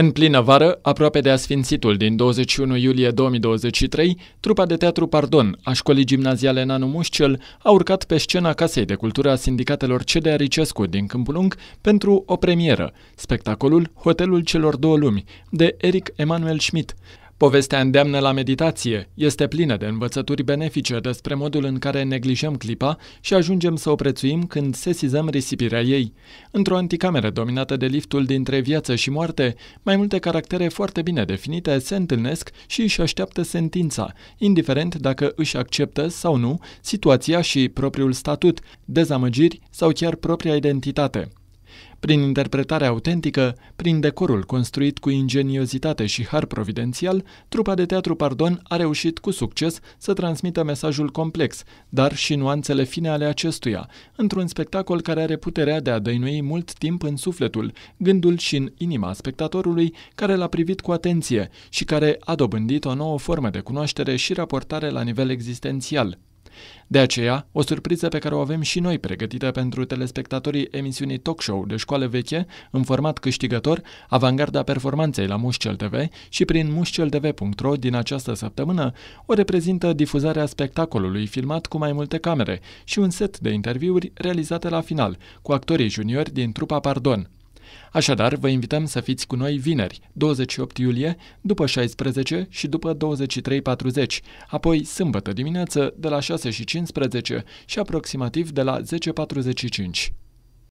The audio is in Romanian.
În plină vară, aproape de asfințitul din 21 iulie 2023, trupa de teatru Pardon a școlii gimnaziale Nanu Mușcel a urcat pe scena Casei de Cultură a sindicatelor Cedea Ricescu din Câmpulung pentru o premieră, spectacolul Hotelul celor două lumi, de Eric Emanuel Schmidt. Povestea îndeamnă la meditație, este plină de învățături benefice despre modul în care neglijăm clipa și ajungem să o prețuim când sesizăm risipirea ei. Într-o anticameră dominată de liftul dintre viață și moarte, mai multe caractere foarte bine definite se întâlnesc și își așteaptă sentința, indiferent dacă își acceptă sau nu situația și propriul statut, dezamăgiri sau chiar propria identitate. Prin interpretare autentică, prin decorul construit cu ingeniozitate și har providențial, trupa de teatru Pardon a reușit cu succes să transmită mesajul complex, dar și nuanțele fine ale acestuia, într-un spectacol care are puterea de a dăinui mult timp în sufletul, gândul și în inima spectatorului care l-a privit cu atenție și care a dobândit o nouă formă de cunoaștere și raportare la nivel existențial, de aceea, o surpriză pe care o avem și noi pregătită pentru telespectatorii emisiunii Talk Show de școală veche, în format câștigător, avangarda performanței la Mușcel TV și prin mușceltv.ro din această săptămână, o reprezintă difuzarea spectacolului filmat cu mai multe camere și un set de interviuri realizate la final, cu actorii juniori din trupa Pardon, Așadar, vă invităm să fiți cu noi vineri, 28 iulie, după 16 și după 23.40, apoi sâmbătă dimineață de la 6:15 și aproximativ de la 10.45.